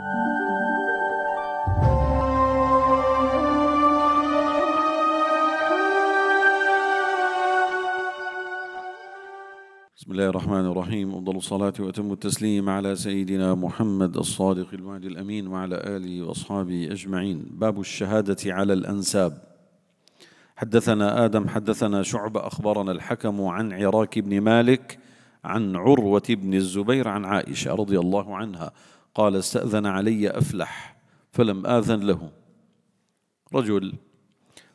بسم الله الرحمن الرحيم أفضل الصلاة وأتم التسليم على سيدنا محمد الصادق الوعد الأمين وعلى آله وأصحابه أجمعين باب الشهادة على الأنساب حدثنا آدم حدثنا شعب أخبرنا الحكم عن عراك بن مالك عن عروة بن الزبير عن عائشة رضي الله عنها قال استأذن علي أفلح فلم آذن له رجل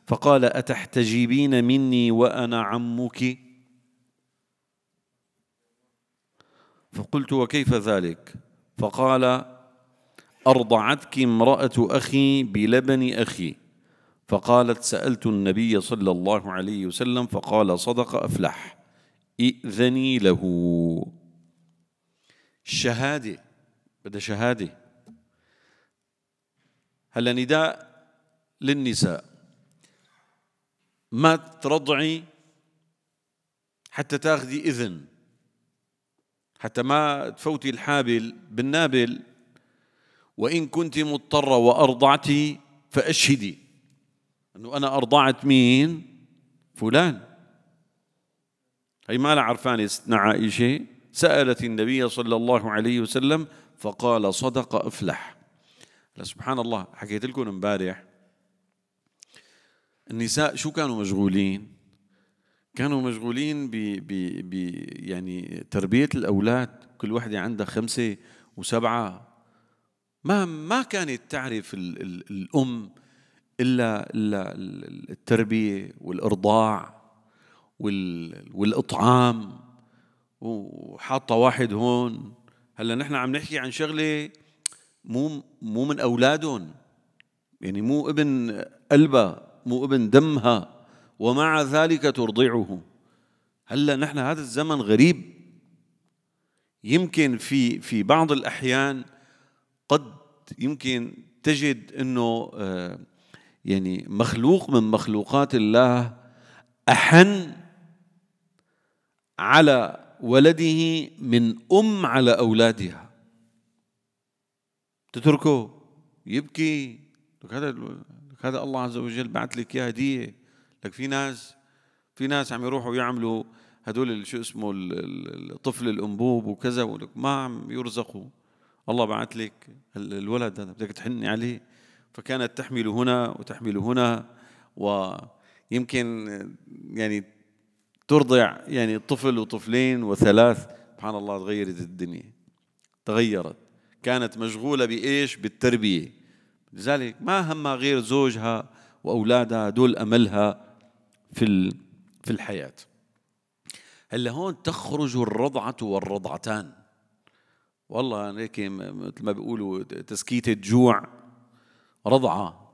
فقال أتحتجبين مني وأنا عمك فقلت وكيف ذلك فقال أرضعتك امرأة أخي بلبن أخي فقالت سألت النبي صلى الله عليه وسلم فقال صدق أفلح ائذني له الشهاده بدها شهادة هلا نداء للنساء ما ترضعي حتى تاخذي إذن حتى ما تفوتي الحابل بالنابل وإن كنت مضطرة وأرضعت فأشهدي أنه أنا أرضعت مين فلان هي ما لا عرفانة ستنا عائشة سألت النبي صلى الله عليه وسلم فقال صدق افلح سبحان الله حكيت لكم امبارح النساء شو كانوا مشغولين كانوا مشغولين ب ب يعني تربيه الاولاد كل وحده عندها خمسه وسبعه ما ما كانت تعرف الـ الـ الام الا الا التربيه والارضاع والاطعام وحاطه واحد هون هلا نحن عم نحكي عن شغله مو مو من اولادهم يعني مو ابن قلبها مو ابن دمها ومع ذلك ترضعه هلا نحن هذا الزمن غريب يمكن في في بعض الاحيان قد يمكن تجد انه آه، يعني مخلوق من مخلوقات الله احن على ولده من أم على أولادها تتركه يبكي لك هذا لك هذا الله عز وجل بعث لك اياه هديه لك في ناس في ناس عم يروحوا يعملوا هدول شو اسمه الطفل الانبوب وكذا ولك ما عم يرزقوا الله بعث لك الولد هذا بدك تحني عليه فكانت تحمل هنا وتحمل هنا ويمكن يعني ترضع يعني طفل وطفلين وثلاث سبحان الله تغيرت الدنيا تغيرت كانت مشغولة بإيش بالتربية لذلك ما همها غير زوجها وأولادها دول أملها في في الحياة هلا هون تخرج الرضعة والرضعتان والله هيك مثل ما بيقولوا تسكيتة جوع رضعة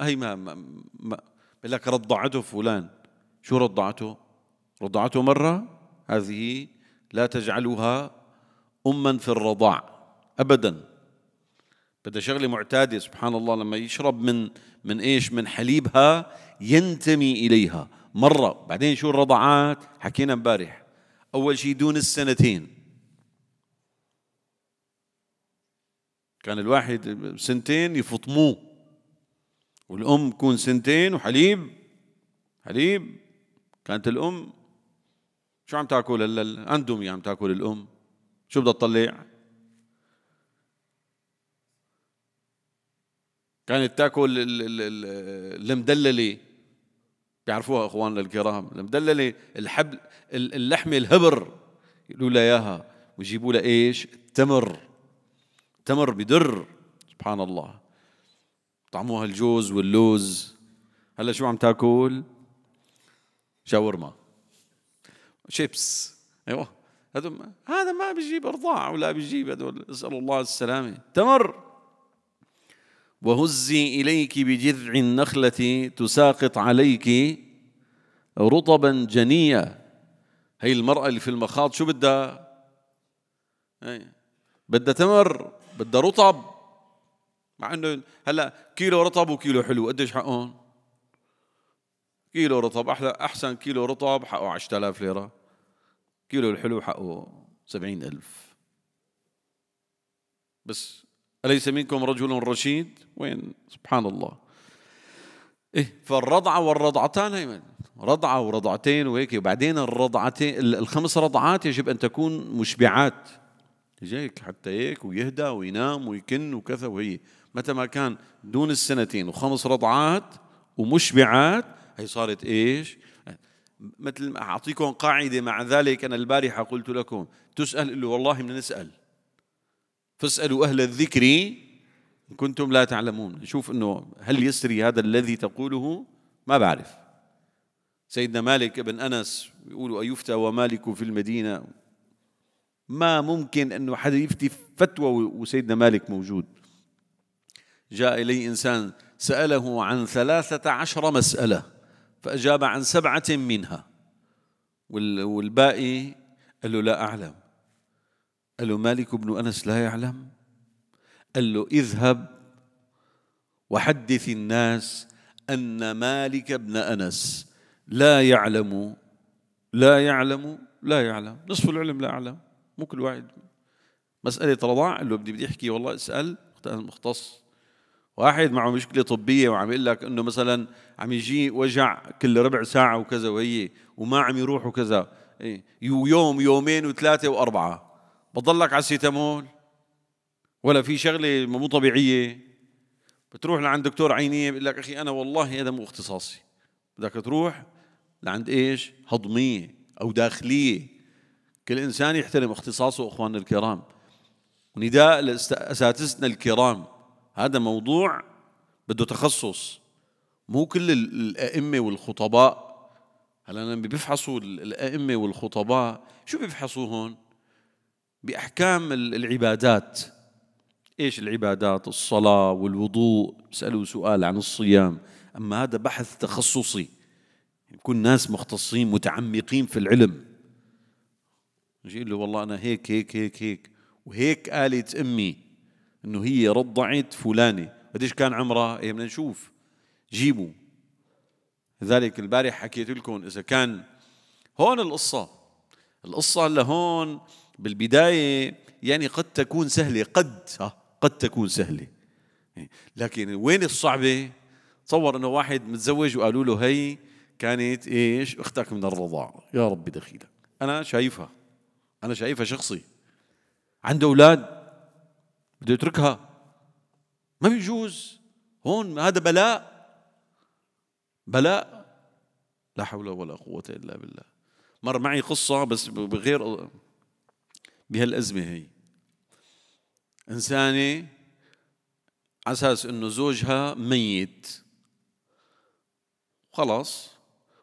هي ما, ما, ما بقول لك رضعته فلان شو رضعته؟ رضعته مرة هذه لا تجعلها أما في الرضاع أبدا بدها شغلة معتادة سبحان الله لما يشرب من من إيش من حليبها ينتمي إليها مرة بعدين شو الرضعات حكينا امبارح أول شيء دون السنتين كان الواحد سنتين يفطموه والأم تكون سنتين وحليب حليب كانت الأم شو عم تاكل هلا الاندومي يعني عم تاكل الام شو بدها تطلع كانت تاكل المدلله بيعرفوها اخواننا الكرام المدلله الحبل اللحمه الهبر يقولوا لها اياها ويجيبوا لها ايش؟ التمر التمر بدر سبحان الله طعموها الجوز واللوز هلا شو عم تاكل؟ شاورما شيبس ايوه هذا هذا ما بيجيب ارضاع ولا بيجيب هذول اسال الله السلامه تمر وهزي اليك بجذع النخله تساقط عليك رطبا جنيا هي المراه اللي في المخاض شو بدها بدها تمر بدها رطب مع انه هلا كيلو رطب وكيلو حلو قديش حقهم كيلو رطب أحلى أحسن كيلو رطب حقه 10000 ليرة كيلو الحلو حقه 70000 بس أليس منكم رجل رشيد وين سبحان الله إيه فالرضعة والرضعتان هي رضعة ورضعتين وهيك وبعدين الرضعتين الخمس رضعات يجب أن تكون مشبعات هيك حتى هيك ويهدى وينام ويكن وكذا وهي متى ما كان دون السنتين وخمس رضعات ومشبعات هي صارت إيش مثل أعطيكم قاعدة مع ذلك أنا البارحة قلت لكم تسأل له والله بدنا نسأل فاسألوا أهل الذكر إن كنتم لا تعلمون شوف أنه هل يسري هذا الذي تقوله ما بعرف سيدنا مالك بن أنس يقول أيفتى ومالك في المدينة ما ممكن أنه حدا يفتي فتوى وسيدنا مالك موجود جاء إلي إنسان سأله عن ثلاثة عشر مسألة فأجاب عن سبعة منها والباقي قال له لا أعلم قال له مالك بن أنس لا يعلم قال له اذهب وحدث الناس أن مالك بن أنس لا يعلم لا يعلم لا يعلم نصف العلم لا يعلم مو كل واحد مسألة رضاع قال له بدي بدي أحكي والله اسأل مختص واحد معه مشكله طبيه وعم يقول لك انه مثلا عم يجي وجع كل ربع ساعه وكذا وهي وما عم يروح وكذا إيه، ويوم يومين وثلاثه واربعه بتضلك على السيتامول ولا في شغله مو طبيعيه بتروح لعند دكتور عينيه بيقول لك اخي انا والله هذا مو اختصاصي بدك تروح لعند ايش هضميه او داخليه كل انسان يحترم اختصاصه اخواننا الكرام ونداء لاساتذتنا الكرام هذا موضوع بده تخصص مو كل الأئمة والخطباء هلا لما بيفحصوا الأئمة والخطباء شو بيفحصوا هون؟ بأحكام العبادات ايش العبادات؟ الصلاة والوضوء سألوا سؤال عن الصيام أما هذا بحث تخصصي يكون ناس مختصين متعمقين في العلم نجي له والله أنا هيك هيك هيك هيك وهيك قالت أمي انه هي رضعت فلانه قديش كان عمرها إيه بدنا نشوف جيبوا لذلك البارح حكيت لكم اذا كان هون القصه القصه لهون بالبدايه يعني قد تكون سهله قد قد تكون سهله إيه، لكن وين الصعبه تصور انه واحد متزوج وقالوا له هي كانت ايش اختك من الرضاعه يا ربي دخيلك انا شايفها انا شايفها شخصي عنده اولاد بده يتركها ما بيجوز هون هذا بلاء بلاء لا حول ولا قوة إلا بالله مر معي قصة بس بغير بهالأزمة هي إنسانة على أساس إنه زوجها ميت خلاص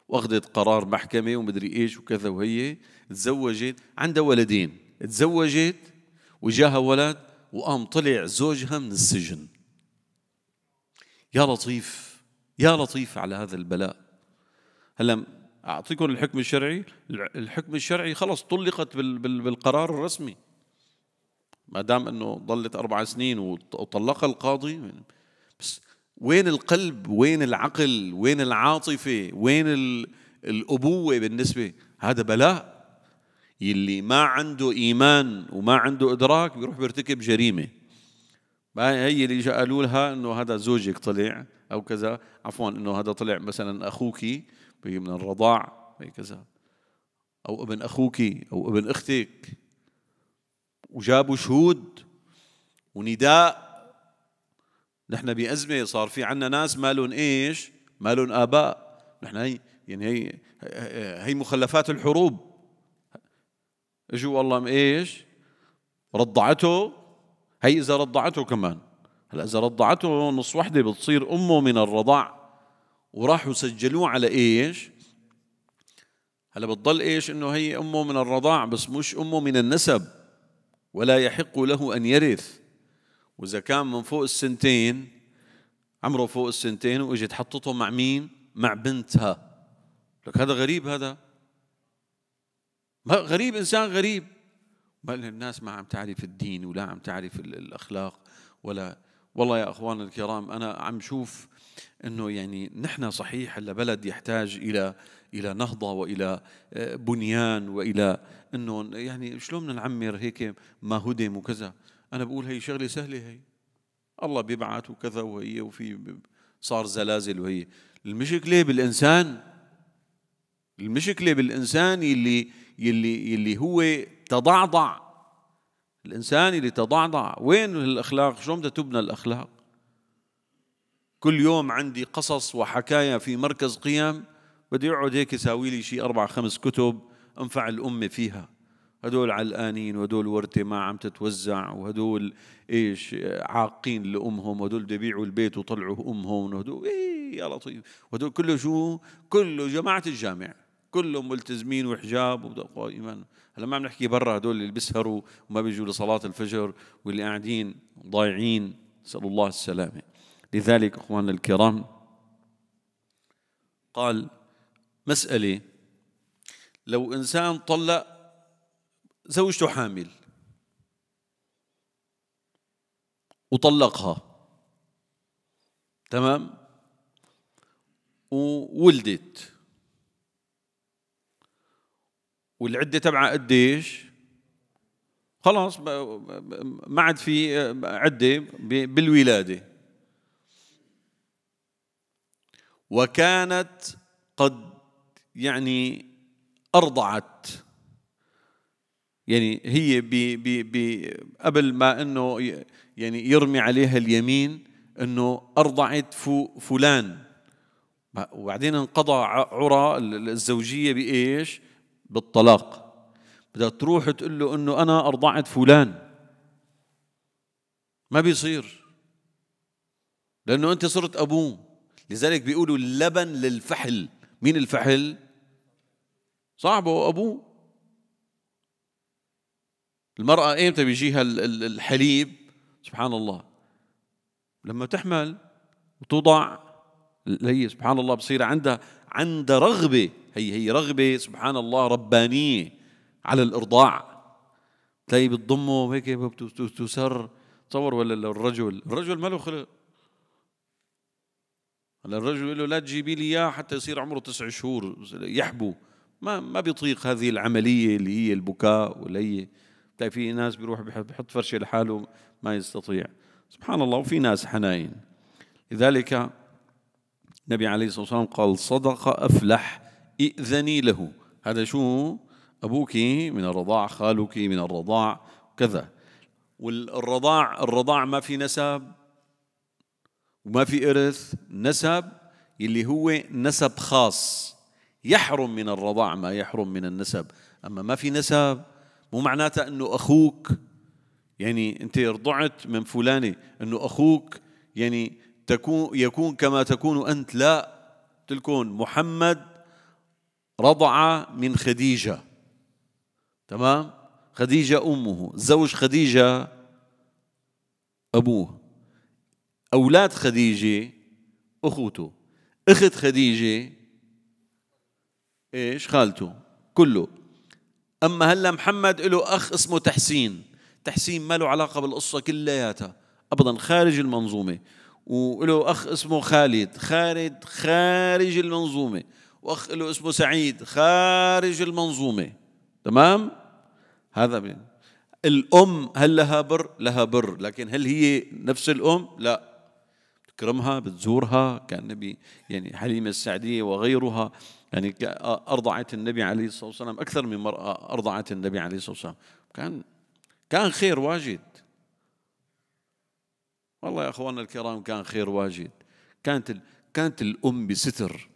واخذت قرار محكمة ومدري إيش وكذا وهي تزوجت عندها ولدين تزوجت وجاها ولد وقام طلع زوجها من السجن يا لطيف يا لطيف على هذا البلاء هلا اعطيكم الحكم الشرعي الحكم الشرعي خلص طلقت بالقرار الرسمي ما دام انه ضلت اربع سنين وطلقها القاضي بس وين القلب وين العقل وين العاطفه وين الابوه بالنسبه هذا بلاء يلي ما عنده إيمان وما عنده إدراك بيروح بيرتكب جريمة هي اللي قالوا لها انه هذا زوجك طلع او كذا عفوا انه هذا طلع مثلا اخوك من الرضاع كذا او ابن اخوك او ابن اختك وجابوا شهود ونداء نحن بأزمة صار في عنا ناس مالهم إيش مالهم آباء نحن هي يعني هي هي مخلفات الحروب اجوا والله ايش رضعته هي اذا رضعته كمان هلا اذا رضعته نص وحده بتصير امه من الرضع وراحوا سجلوه على ايش هلا بتضل ايش انه هي امه من الرضاع بس مش امه من النسب ولا يحق له ان يرث واذا كان من فوق السنتين عمره فوق السنتين واجت حطته مع مين مع بنتها لك هذا غريب هذا غريب انسان غريب بل الناس ما عم تعرف الدين ولا عم تعرف الاخلاق ولا والله يا اخوان الكرام انا عم شوف انه يعني نحن صحيح هلا بلد يحتاج الى الى نهضه والى آه، بنيان والى انه يعني شلون بدنا نعمر هيك ما هدم وكذا انا بقول هي شغله سهله هي الله بيبعث وكذا وهي وفي صار زلازل وهي المشكله بالانسان المشكله بالانسان اللي يلي يلي هو تضعضع الانسان اللي تضعضع وين الاخلاق شو بدها تبنى الاخلاق كل يوم عندي قصص وحكايا في مركز قيم بدي اقعد هيك يساوي لي شيء اربع خمس كتب انفع الامه فيها هدول علقانين وهدول ورثة ما عم تتوزع وهدول ايش عاقين لامهم وهدول بده يبيعوا البيت وطلعوا امهم وهدول ايه يا لطيف وهدول كله شو كله جماعه الجامع كلهم ملتزمين وحجاب وبدقوا ايمان هلا ما عم نحكي برا هدول اللي بيسهروا وما بيجوا لصلاه الفجر واللي قاعدين ضايعين نسال الله السلامه لذلك اخواننا الكرام قال مساله لو انسان طلق زوجته حامل وطلقها تمام وولدت والعده تبعها قديش خلاص ما عاد في عده بالولاده وكانت قد يعني ارضعت يعني هي بي بي بي قبل ما انه يعني يرمي عليها اليمين انه ارضعت فلان وبعدين انقضى عرى الزوجيه بايش؟ بالطلاق بدها تروح تقول له انه انا ارضعت فلان ما بيصير لانه انت صرت ابوه لذلك بيقولوا اللبن للفحل مين الفحل صاحبه ابوه المرأة ايمتى بيجيها الحليب سبحان الله لما تحمل وتوضع هي سبحان الله بصير عندها عندها رغبة هي هي رغبة سبحان الله ربانية على الإرضاع تلاقي بتضمه هيك بتسر تصور ولا الرجل الرجل ما له خلق هلا الرجل يقول له لا تجيبي لي اياه حتى يصير عمره تسع شهور يحبو ما ما بيطيق هذه العمليه اللي هي البكاء واللي هي بتلاقي في ناس بيروح بحط فرشه لحاله ما يستطيع سبحان الله وفي ناس حناين لذلك النبي عليه الصلاه والسلام قال صدق افلح ائذني له هذا شو أبوك من الرضاع خالك من الرضاع كذا والرضاع الرضاع ما في نسب وما في إرث نسب اللي هو نسب خاص يحرم من الرضاع ما يحرم من النسب أما ما في نسب مو معناتها أنه أخوك يعني أنت رضعت من فلانة أنه أخوك يعني تكون يكون كما تكون أنت لا تلكون محمد رضع من خديجة تمام خديجة أمه زوج خديجة أبوه أولاد خديجة أخوته أخت خديجة إيش خالته كله أما هلا محمد له أخ اسمه تحسين تحسين ما له علاقة بالقصة كلياتها أبدا خارج المنظومة وله أخ اسمه خالد خالد خارج المنظومة واخ له اسمه سعيد خارج المنظومه تمام هذا بين. الام هل لها بر لها بر لكن هل هي نفس الام لا بتكرمها بتزورها كان النبي يعني حليمه السعديه وغيرها يعني ارضعت النبي عليه الصلاه والسلام اكثر من مراه ارضعت النبي عليه الصلاه والسلام كان كان خير واجد والله يا اخواننا الكرام كان خير واجد كانت كانت الام بستر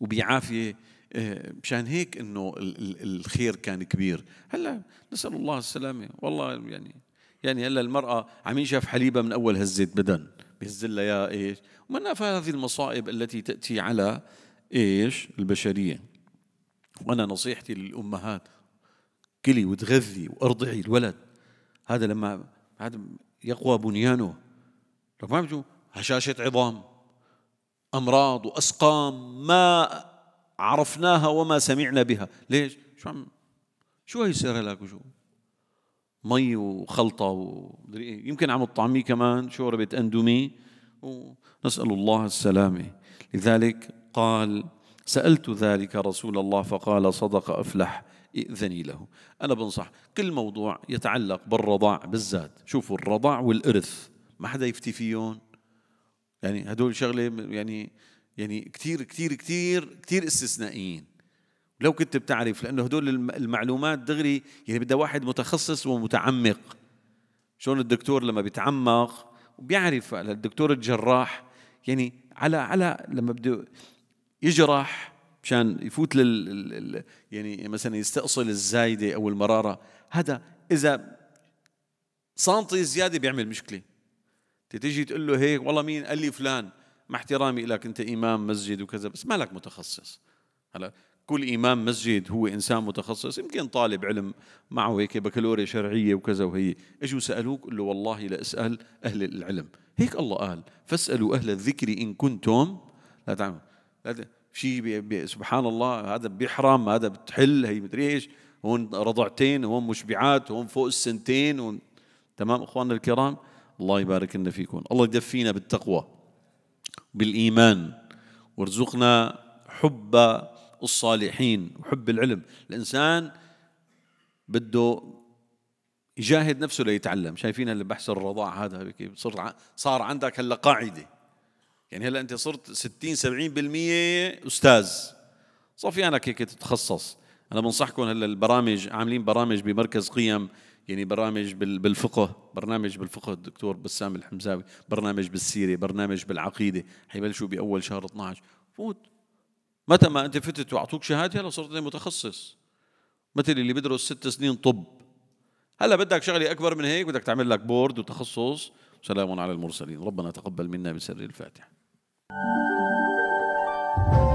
وبعافيه آه، مشان هيك انه الخير كان كبير هلا نسال الله السلامه والله يعني يعني هلا المراه عم ينشف حليبها من اول هزه بدن بهز لها يا ايش ومناف هذه المصائب التي تاتي على ايش البشريه وانا نصيحتي للامهات كلي وتغذي وارضعي الولد هذا لما هذا يقوى بنيانه لك ما هشاشه عظام امراض واسقام ما عرفناها وما سمعنا بها ليش شو عم شو هي لك وشو مي وخلطه ومدري إيه. يمكن عم تطعميه كمان شوربه اندومي ونسال الله السلامه لذلك قال سالت ذلك رسول الله فقال صدق افلح ائذني له انا بنصح كل موضوع يتعلق بالرضاع بالذات شوفوا الرضاع والارث ما حدا يفتي فيهم يعني هدول شغله يعني يعني كثير كثير كثير كثير استثنائيين لو كنت بتعرف لانه هدول المعلومات دغري يعني بدها واحد متخصص ومتعمق شلون الدكتور لما بيتعمق بيعرف الدكتور الجراح يعني على على لما بده يجرح مشان يفوت لل يعني مثلا يستأصل الزايده او المراره هذا اذا سنتي زياده بيعمل مشكله تيجي تقول له هيك والله مين قال لي فلان مع احترامي لك انت امام مسجد وكذا بس مالك متخصص هلا كل امام مسجد هو انسان متخصص يمكن طالب علم معه هيك بكالوريا شرعيه وكذا وهي اجوا سالوك قل له والله لاسال اهل العلم هيك الله قال فاسالوا اهل الذكر ان كنتم لا تعلمون شيء سبحان الله هذا بيحرم هذا بتحل هي مدري ايش هون رضعتين هون مشبعات هون فوق السنتين هون تمام اخواننا الكرام الله يبارك لنا فيكم الله يدفينا بالتقوى بالإيمان وارزقنا حب الصالحين وحب العلم الإنسان بده يجاهد نفسه ليتعلم شايفين هلا بحث الرضاع هذا صرت صار عندك هلا قاعده يعني هلا انت صرت 60 70% استاذ صفي انا هيك تتخصص انا بنصحكم هلا البرامج عاملين برامج بمركز قيم يعني برامج بالفقه برنامج بالفقه الدكتور بسام الحمزاوي برنامج بالسيرة برنامج بالعقيدة حيبلشوا بأول شهر 12 فوت متى ما أنت فتت وأعطوك شهادة هلا صرت متخصص مثل اللي بدرس ست سنين طب هلا بدك شغلة أكبر من هيك بدك تعمل لك بورد وتخصص سلام على المرسلين ربنا تقبل منا بسر الفاتحة